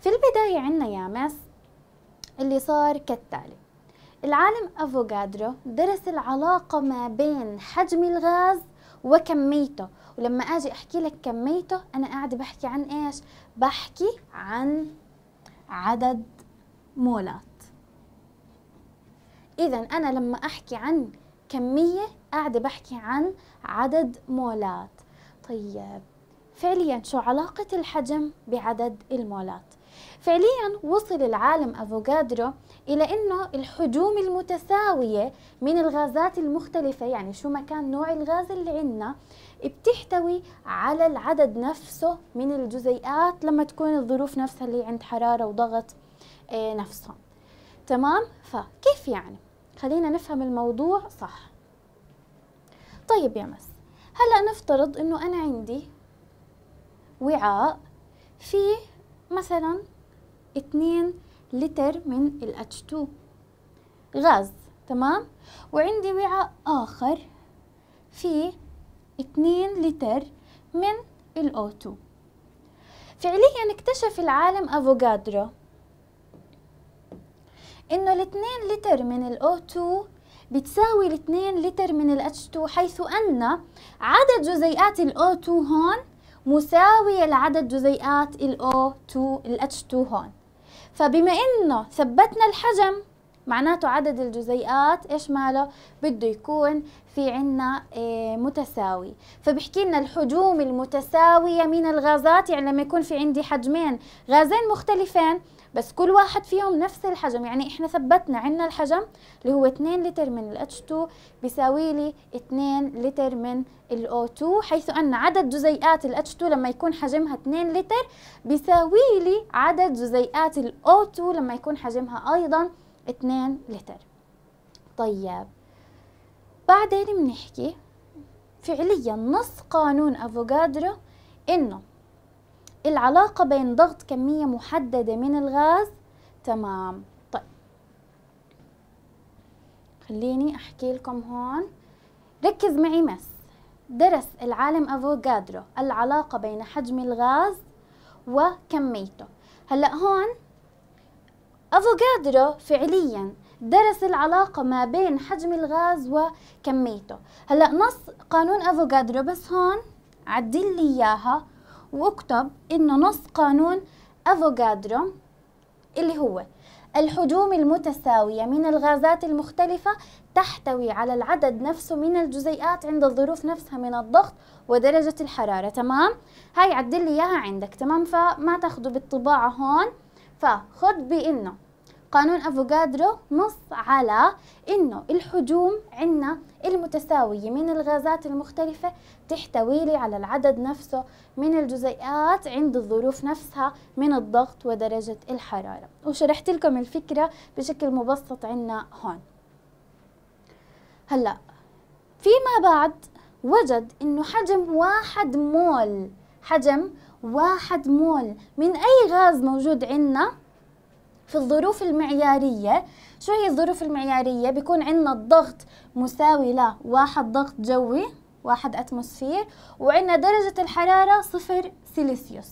في البداية عنا يامس اللي صار كالتالي العالم أفوغادرو درس العلاقة ما بين حجم الغاز وكميته ولما أجي أحكي لك كميته أنا قاعدة بحكي عن إيش؟ بحكي عن عدد مولات إذا أنا لما أحكي عن كمية قاعدة بحكي عن عدد مولات طيب فعليا شو علاقة الحجم بعدد المولات؟ فعليا وصل العالم افوغادرو الى انه الحجوم المتساويه من الغازات المختلفه يعني شو ما كان نوع الغاز اللي عندنا بتحتوي على العدد نفسه من الجزيئات لما تكون الظروف نفسها اللي عند حراره وضغط آه، نفسهم تمام فكيف يعني خلينا نفهم الموضوع صح طيب يا مس هلا نفترض انه انا عندي وعاء فيه مثلا 2 لتر من ال H2 غاز تمام وعندي وعاء آخر فيه 2 لتر من ال O2 فعليا اكتشف العالم أفوغادرو إنه ال 2 لتر من ال O2 بتساوي 2 لتر من h 2 حيث أن عدد جزييات o الO2 هون مساوية لعدد جزييات o 2 h الH2 هون فبما إنه ثبتنا الحجم معناته عدد الجزيئات ايش ماله بده يكون في عنا آه، متساوي فبحكي لنا الحجوم المتساوية من الغازات يعني لما يكون في عندي حجمين غازين مختلفين بس كل واحد فيهم نفس الحجم يعني احنا ثبتنا عنا الحجم اللي هو 2 لتر من ال H2 بيساوي لي 2 لتر من ال O2 حيث ان عدد جزيئات ال H2 لما يكون حجمها 2 لتر بيساوي لي عدد جزيئات ال O2 لما يكون حجمها ايضا 2 لتر طيب بعدين بنحكي فعليا نص قانون افوكادرو انه العلاقة بين ضغط كمية محددة من الغاز تمام طيب خليني احكي لكم هون ركز معي مس درس العالم افوكادرو العلاقة بين حجم الغاز وكميته هلا هون أفوغادرو فعليا درس العلاقة ما بين حجم الغاز وكميته هلأ نص قانون أفوغادرو بس هون عدل لي إياها واكتب إنه نص قانون أفوغادرو اللي هو الحجوم المتساوية من الغازات المختلفة تحتوي على العدد نفسه من الجزيئات عند الظروف نفسها من الضغط ودرجة الحرارة تمام؟ هاي عدل لي إياها عندك تمام فما تاخده بالطباعة هون فخذ بإنه قانون افوكادرو نص على انه الحجوم عندنا المتساوية من الغازات المختلفة تحتوي لي على العدد نفسه من الجزيئات عند الظروف نفسها من الضغط ودرجة الحرارة وشرحت لكم الفكرة بشكل مبسط عنا هون هلأ فيما بعد وجد انه حجم واحد مول حجم واحد مول من اي غاز موجود عندنا في الظروف المعيارية شو هي الظروف المعيارية؟ بيكون عندنا الضغط مساوي لواحد ضغط جوي واحد أتموسفير وعندنا درجة الحرارة صفر سيليسيوس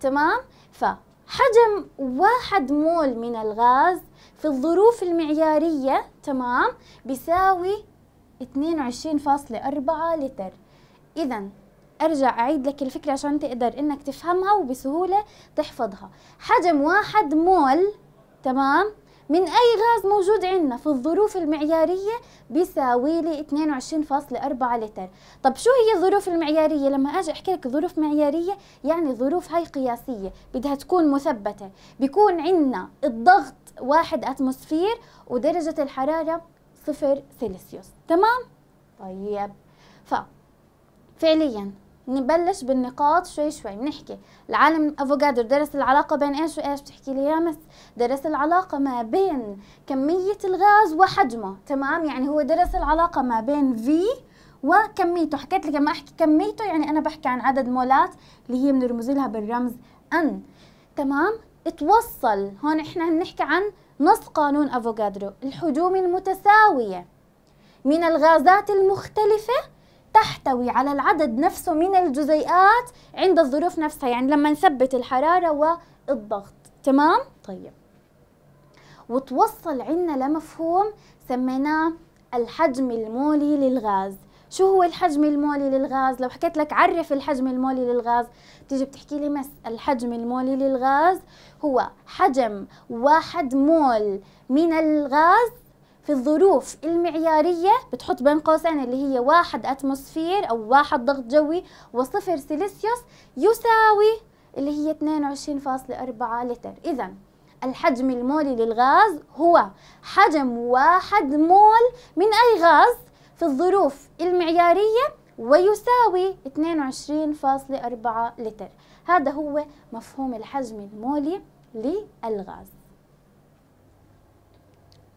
تمام؟ فحجم واحد مول من الغاز في الظروف المعيارية تمام بيساوي 22.4 لتر إذا أرجع أعيد لك الفكرة عشان تقدر إنك تفهمها وبسهولة تحفظها حجم واحد مول تمام من أي غاز موجود عندنا في الظروف المعيارية بيساوي لي 22.4 لتر طب شو هي الظروف المعيارية لما أجي أحكي لك ظروف معيارية يعني ظروف هاي قياسية بدها تكون مثبتة بيكون عندنا الضغط واحد أتموسفير ودرجة الحرارة صفر سيلسيوس تمام؟ طيب ف فعليا نبلش بالنقاط شوي شوي بنحكي العالم افوكادو درس العلاقه بين ايش وايش بتحكي لي يا مس درس العلاقه ما بين كميه الغاز وحجمه تمام يعني هو درس العلاقه ما بين في وكميته حكيت لك لما احكي كميته يعني انا بحكي عن عدد مولات اللي هي بنرمز لها بالرمز ان تمام توصل هون احنا بنحكي عن نص قانون افوكادرو الحجوم المتساويه من الغازات المختلفه تحتوي على العدد نفسه من الجزيئات عند الظروف نفسها يعني لما نثبت الحرارة والضغط تمام؟ طيب وتوصل عنا لمفهوم سميناه الحجم المولي للغاز شو هو الحجم المولي للغاز؟ لو حكيت لك عرف الحجم المولي للغاز بتيجي بتحكي لي مس الحجم المولي للغاز هو حجم واحد مول من الغاز في الظروف المعيارية بتحط بين قوسين اللي هي واحد أتموسفير أو واحد ضغط جوي وصفر سيليسيوس يساوي اللي هي 22.4 لتر إذا الحجم المولي للغاز هو حجم واحد مول من أي غاز في الظروف المعيارية ويساوي 22.4 لتر هذا هو مفهوم الحجم المولي للغاز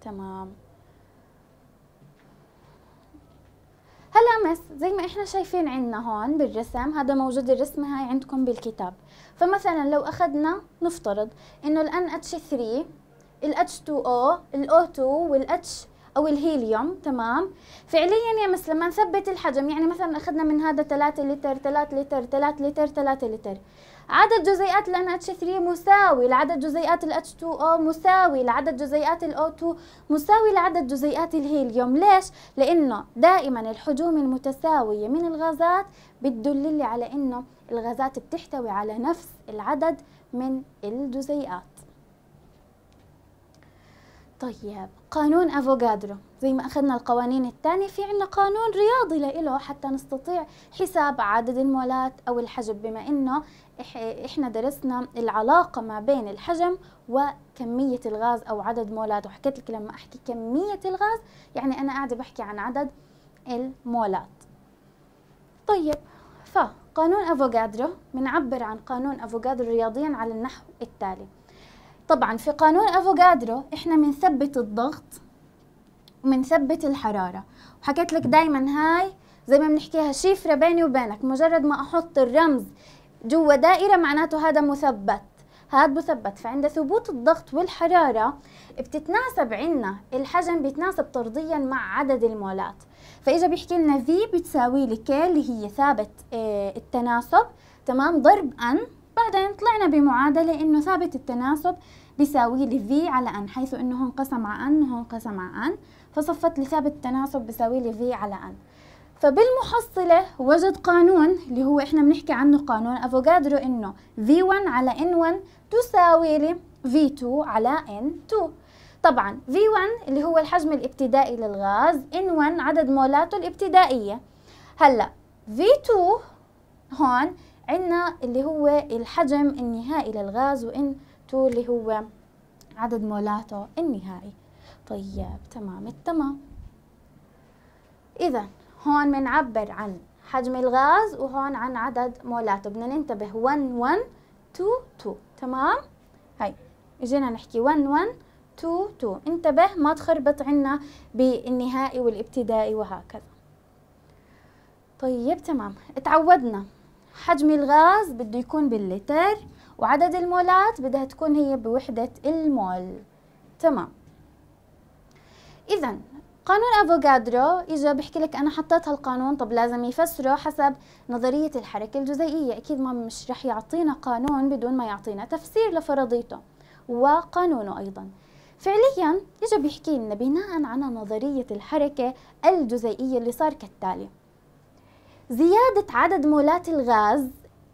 تمام هلا مس زي ما احنا شايفين عندنا هون بالرسم هذا موجود الرسمة هاي عندكم بالكتاب فمثلا لو اخذنا نفترض انه ال NH3 ال H2O ال O2 وال H او الهيليوم تمام فعليا يا مس لما نثبت الحجم يعني مثلا اخذنا من هذا 3 لتر 3 لتر 3 لتر 3 لتر عدد جزيئات ال NH3 مساوي لعدد جزيئات ال H2O مساوي لعدد جزيئات ال O2 مساوي لعدد جزيئات الهيليوم ليش؟ لأنه دائما الحجوم المتساوية من الغازات لي على أنه الغازات بتحتوي على نفس العدد من الجزيئات طيب قانون افوغادرو زي ما اخذنا القوانين الثانيه في عندنا قانون رياضي لإله حتى نستطيع حساب عدد المولات او الحجب بما انه احنا درسنا العلاقه ما بين الحجم وكميه الغاز او عدد مولات وحكيت لك لما احكي كميه الغاز يعني انا قاعده بحكي عن عدد المولات طيب فقانون افوغادرو بنعبر عن قانون افوغادرو رياضيا على النحو التالي طبعا في قانون افوغادرو احنا بنثبت الضغط وبنثبت الحراره وحكيت لك دايما هاي زي ما بنحكيها شيفره بيني وبينك مجرد ما احط الرمز جوا دائرة معناته هذا مثبت هذا مثبت فعند ثبوت الضغط والحرارة بتتناسب عنا الحجم بيتناسب طرديا مع عدد المولات فإجا بيحكي لنا في بتساوي لك اللي هي ثابت آه، التناسب تمام ضرب ان بعدين طلعنا بمعادلة إنه ثابت التناسب بيساوي لي في على ان حيث إنه هون قسم على ان وهون قسم على ان فصفت لي ثابت التناسب بيساوي لي في على ان فبالمحصلة وجد قانون اللي هو احنا بنحكي عنه قانون افوكادرو انه V1 على N1 تساوي لي V2 على N2 طبعا V1 اللي هو الحجم الابتدائي للغاز N1 عدد مولاته الابتدائية هلا V2 هون عندنا اللي هو الحجم النهائي للغاز وN2 اللي هو عدد مولاته النهائي طيب تمام التمام إذا هون بنعبر عن حجم الغاز وهون عن عدد مولاته بدنا ننتبه 1 1 2 2 تمام هاي اجينا نحكي 1 1 2 2 انتبه ما تخربط عنا بالنهائي والابتدائي وهكذا طيب تمام اتعودنا حجم الغاز بده يكون باللتر وعدد المولات بدها تكون هي بوحدة المول تمام إذا قانون افوغادرو اجى بحكي لك انا حطيت هالقانون طب لازم يفسره حسب نظريه الحركه الجزيئيه اكيد ما مش رح يعطينا قانون بدون ما يعطينا تفسير لفرضيته وقانونه ايضا فعليا اجى بيحكي لنا بناء على نظريه الحركه الجزيئيه اللي صار كالتالي زياده عدد مولات الغاز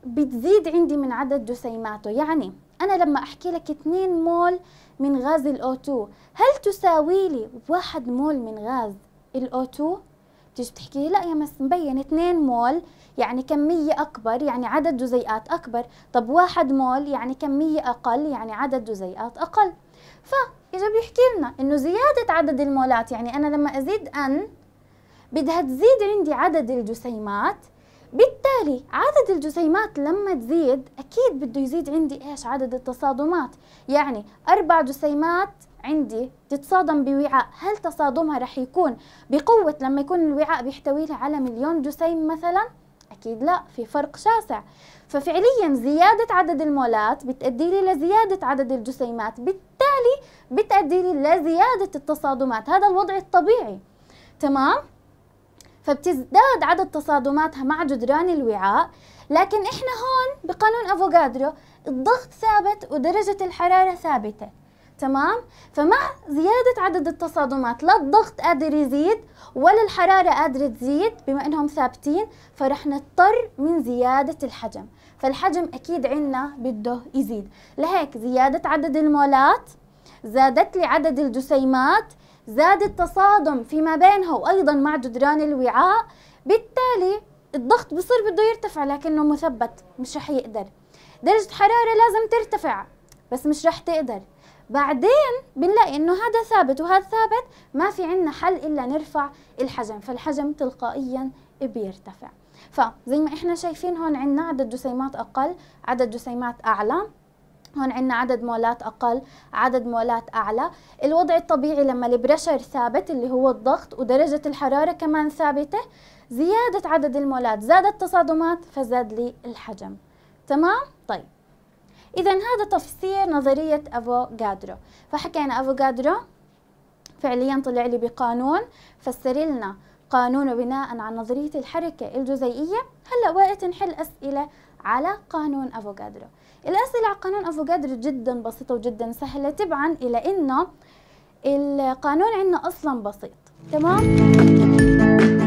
بتزيد عندي من عدد جسيماته يعني أنا لما أحكي لك 2 مول من غاز الأو2 هل تساوي لي 1 مول من غاز الأو2؟ تيجي بتحكي لا يا مس مبين 2 مول يعني كمية أكبر يعني عدد جزيئات أكبر طب 1 مول يعني كمية أقل يعني عدد جزيئات أقل فإجا بيحكي لنا إنه زيادة عدد المولات يعني أنا لما أزيد N بدها تزيد عندي عدد الجسيمات بالتالي عدد الجسيمات لما تزيد أكيد بده يزيد عندي إيش عدد التصادمات يعني أربع جسيمات عندي تتصادم بوعاء هل تصادمها رح يكون بقوة لما يكون الوعاء بيحتوي لها على مليون جسيم مثلا أكيد لا في فرق شاسع ففعليا زيادة عدد المولات بتأدي لي لزيادة عدد الجسيمات بالتالي بتأدي لي لزيادة التصادمات هذا الوضع الطبيعي تمام؟ فبتزداد عدد تصادماتها مع جدران الوعاء لكن احنا هون بقانون افوغادرو الضغط ثابت ودرجة الحرارة ثابتة تمام فمع زيادة عدد التصادمات لا الضغط قادر يزيد ولا الحرارة قادرة تزيد بما انهم ثابتين فرح نضطر من زيادة الحجم فالحجم اكيد عنا بده يزيد لهيك زيادة عدد المولات زادت لي عدد الجسيمات زاد التصادم فيما بينها وأيضا مع جدران الوعاء بالتالي الضغط بصير بده يرتفع لكنه مثبت مش رح يقدر درجة حرارة لازم ترتفع بس مش رح تقدر بعدين بنلاقي انه هذا ثابت وهذا ثابت ما في عنا حل الا نرفع الحجم فالحجم تلقائيا بيرتفع فزي ما احنا شايفين هون عنا عدد جسيمات اقل عدد جسيمات اعلى هون عندنا عدد مولات أقل عدد مولات أعلى الوضع الطبيعي لما البريشر ثابت اللي هو الضغط ودرجة الحرارة كمان ثابتة زيادة عدد المولات زادت تصادمات فزاد لي الحجم تمام؟ طيب إذا هذا تفسير نظرية أفوغادرو فحكينا أفوغادرو فعليا طلع لي بقانون فسر لنا قانون بناء عن نظرية الحركة الجزيئية هلأ وقت نحل أسئلة على قانون أفوكادرو الأسئلة على قانون أفوكادرو جدا بسيطة وجدا سهلة تبعا إلى أنه القانون عندنا أصلا بسيط تمام؟